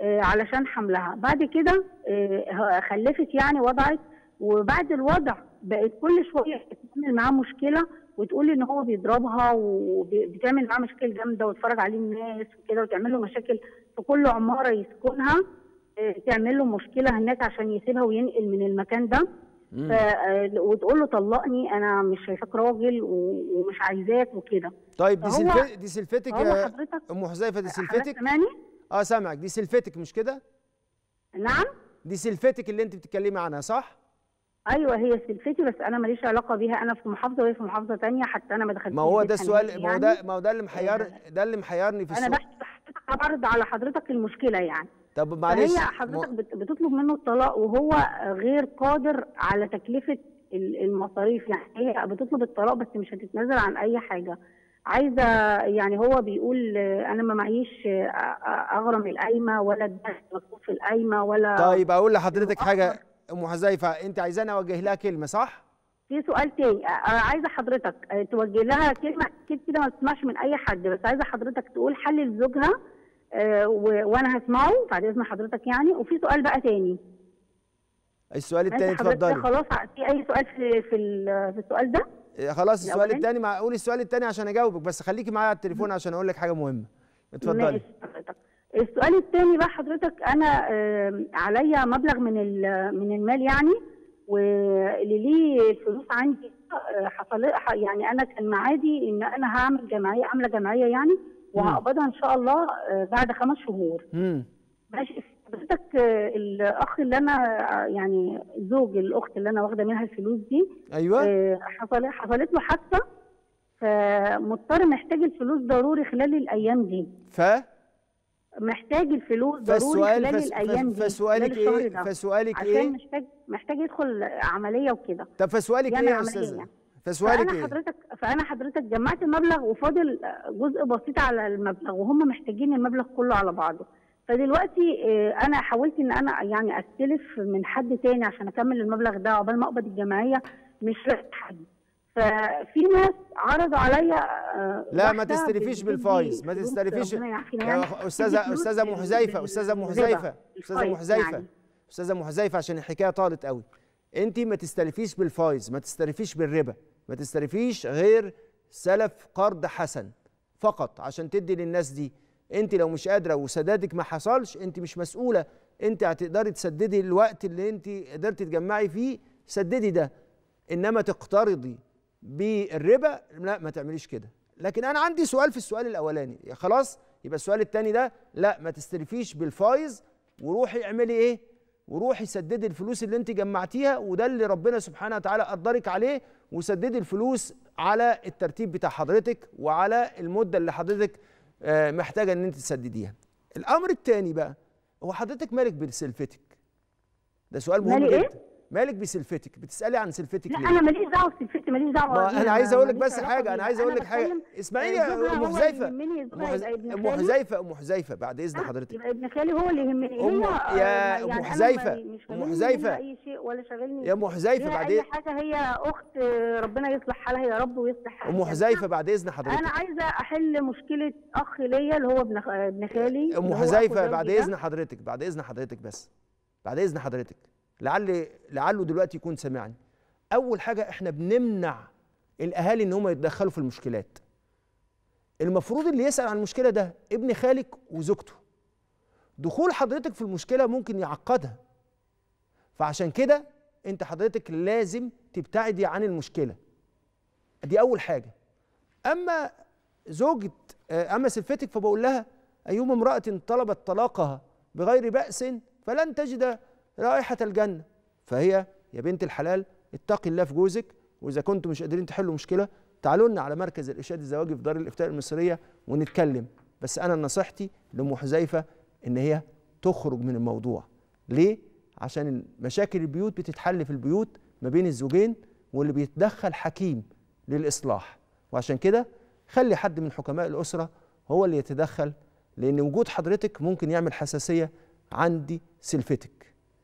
D: آه، علشان حملها بعد كده آه، خلفت يعني وضعت وبعد الوضع بقت كل شويه بتعمل معاه مشكله وتقول ان هو بيضربها وبتعمل معاه مشاكل جامده وتتفرج عليه الناس وكده وتعمل له مشاكل في كل عماره يسكنها تعمل له مشكله هناك عشان يسيبها وينقل من المكان ده آه، وتقول له طلقني انا مش شايفاك راجل ومش عايزاك وكده
B: طيب دي سلف... دي سلفتك ام حذيفه دي سلفتك اه سامعك دي سلفتك مش كده نعم دي سلفتك اللي انت بتتكلمي عنها صح ايوه هي سلفتي بس انا ماليش علاقه بيها انا في محافظه وهي في
D: محافظه ثانيه حتى انا ما دخلتش ما هو ده السؤال يعني. ما هو ده ما هو
B: ده اللي محيرني ده اللي محيرني في السؤال انا بحكي
D: على عرض على حضرتك المشكله يعني
B: طب معلش هي حضرتك
D: بتطلب منه الطلاق وهو غير قادر على تكلفه المصاريف يعني هي بتطلب الطلاق بس مش هتتنازل عن اي حاجه عايزه يعني هو بيقول انا ما معيش اغرم القايمه ولا الدخل مكتوب في القايمه ولا طيب
B: اقول لحضرتك حاجه ام حذيفه انت عايزاني اوجه لها كلمه صح؟ في سؤال تاني عايزه حضرتك توجه لها كلمه اكيد كده ما تسمعش من اي حد بس عايزه حضرتك تقول حل لزوجها
D: آه، وانا هسمعه بعد اذن حضرتك يعني وفي سؤال بقى تاني
B: السؤال التاني اتفضلي خلاص
A: في اي سؤال في في السؤال ده
B: آه، خلاص السؤال التاني قولي السؤال التاني عشان اجاوبك بس خليكي معايا على التليفون عشان اقول لك حاجه مهمه اتفضلي
D: السؤال الثاني بقى حضرتك انا عليا مبلغ من من المال يعني واللي ليه فلوس عندي آه، حصل يعني انا كان معادي ان انا هعمل جمعيه عامله جمعيه يعني وهقبضها ان شاء الله آه، بعد خمس شهور امم ماشي حضرتك آه، الاخ اللي انا آه، يعني زوج الاخت اللي انا واخده منها الفلوس دي ايوه حصل حصلت له حادثه فمضطر محتاج الفلوس ضروري خلال الايام دي ف محتاج الفلوس ضروري خلال فس... الايام دي فسؤالك ايه فسؤالك ايه عشان محتاج محتاج يدخل عمليه وكده طب فسؤالك يعني ايه يا استاذه يعني. فسؤالك فأنا إيه؟ حضرتك فأنا حضرتك جمعت المبلغ وفاضل جزء بسيط على المبلغ وهم محتاجين المبلغ كله على بعضه فدلوقتي آه، انا حاولت ان انا يعني استلف من حد تاني عشان اكمل المبلغ ده عقبال ما اقبض الجمعيه مش لاقي حد ففي
A: ناس عرضوا عليا آه، لا ما تستلفيش بالفايز ما تستلفيش يعني. استاذه استاذه ام حذيفه استاذه ام حذيفه استاذه ام يعني. حذيفه
B: استاذه ام حذيفه عشان الحكايه طالت قوي انت ما تستلفيش بالفايز ما تستلفيش بالربا ما تستلفيش غير سلف قرض حسن فقط عشان تدي للناس دي انت لو مش قادره وسدادك ما حصلش انت مش مسؤوله انت هتقدري تسددي الوقت اللي انت قدرتي تجمعي فيه سددي ده انما تقترضي بالربا لا ما تعمليش كده لكن انا عندي سؤال في السؤال الاولاني خلاص يبقى السؤال الثاني ده لا ما تستلفيش بالفايز وروحي اعملي ايه وروحي سددي الفلوس اللي انت جمعتيها وده اللي ربنا سبحانه وتعالى قدرك عليه وسددي الفلوس على الترتيب بتاع حضرتك وعلى المده اللي حضرتك آه، محتاجه ان انت تسدديها الامر الثاني بقى هو حضرتك مالك بسلفتك ده سؤال مهم إيه؟ جدا إيه؟ مالك بسلفتك بتسالي عن سلفتك لا ليه؟ انا ماليش
D: دعوه بسلفتي ماليش دعوه انا عايز اقول لك بس حاجه انا عايز اقول لك حاجه اسمعيني يا ام حذيفه ام حذيفه
B: ام حذيفه بعد اذن آه، حضرتك يبقى ابن خالي هو اللي يهمني هي يا يعني ام حذيفه ام حذيفه اي
D: شيء ولا شاغلني يا ام حذيفه بعد اي حاجه هي اخت ربنا يصلح حالها يا رب ويصلح حالها ام
B: حذيفه بعد اذن حضرتك انا
D: عايزه احل مشكله اخ ليا اللي هو ابن خالي ام حذيفه بعد اذن
B: حضرتك بعد اذن حضرتك بس بعد اذن حضرتك لعل لعله دلوقتي يكون سامعني اول حاجه احنا بنمنع الاهالي ان هم يتدخلوا في المشكلات المفروض اللي يسال عن المشكله ده ابن خالك وزوجته دخول حضرتك في المشكله ممكن يعقدها فعشان كده انت حضرتك لازم تبتعدي عن المشكله دي اول حاجه اما زوجة آه، اما سلفتك فبقول لها ايما امراه طلبت طلاقها بغير باس فلن تجد رائحة الجنة فهي يا بنت الحلال اتقي الله في جوزك وإذا كنتم مش قادرين تحلوا مشكلة تعالوا لنا على مركز الإرشاد الزواجي في دار الإفتاء المصرية ونتكلم بس أنا نصيحتي لأم حذيفة إن هي تخرج من الموضوع ليه؟ عشان مشاكل البيوت بتتحل في البيوت ما بين الزوجين واللي بيتدخل حكيم للإصلاح وعشان كده خلي حد من حكماء الأسرة هو اللي يتدخل لأن وجود حضرتك ممكن يعمل حساسية عندي سلفتك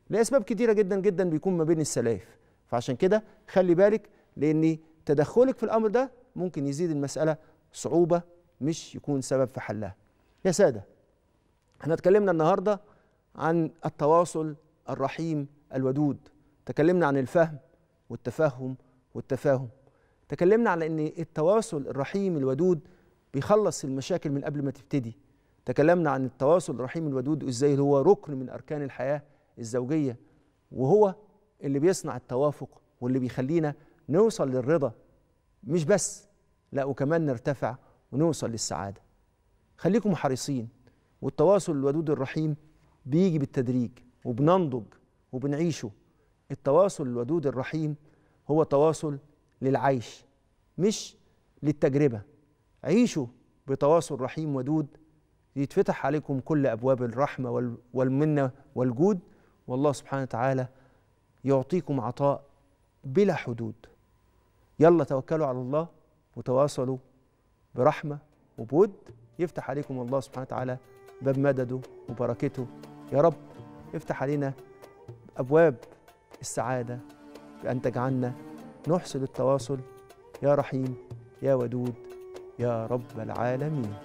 B: لاسباب كتيره جدا جدا بيكون ما بين السلايف فعشان كده خلي بالك لان تدخلك في الامر ده ممكن يزيد المساله صعوبه مش يكون سبب في حلها يا ساده احنا اتكلمنا النهارده عن التواصل الرحيم الودود تكلمنا عن الفهم والتفهم والتفاهم تكلمنا على ان التواصل الرحيم الودود بيخلص المشاكل من قبل ما تبتدي تكلمنا عن التواصل الرحيم الودود وازاي هو ركن من اركان الحياه الزوجيه وهو اللي بيصنع التوافق واللي بيخلينا نوصل للرضا مش بس لا وكمان نرتفع ونوصل للسعاده خليكم حريصين والتواصل الودود الرحيم بيجي بالتدريج وبننضج وبنعيشه التواصل الودود الرحيم هو تواصل للعيش مش للتجربه عيشوا بتواصل رحيم ودود يتفتح عليكم كل ابواب الرحمه والمنه والجود والله سبحانه وتعالى يعطيكم عطاء بلا حدود يلا توكلوا على الله وتواصلوا برحمة وبود يفتح عليكم الله سبحانه وتعالى باب مدده وبركته يا رب افتح علينا أبواب السعادة بأن تجعلنا نحسن التواصل يا رحيم يا ودود يا رب العالمين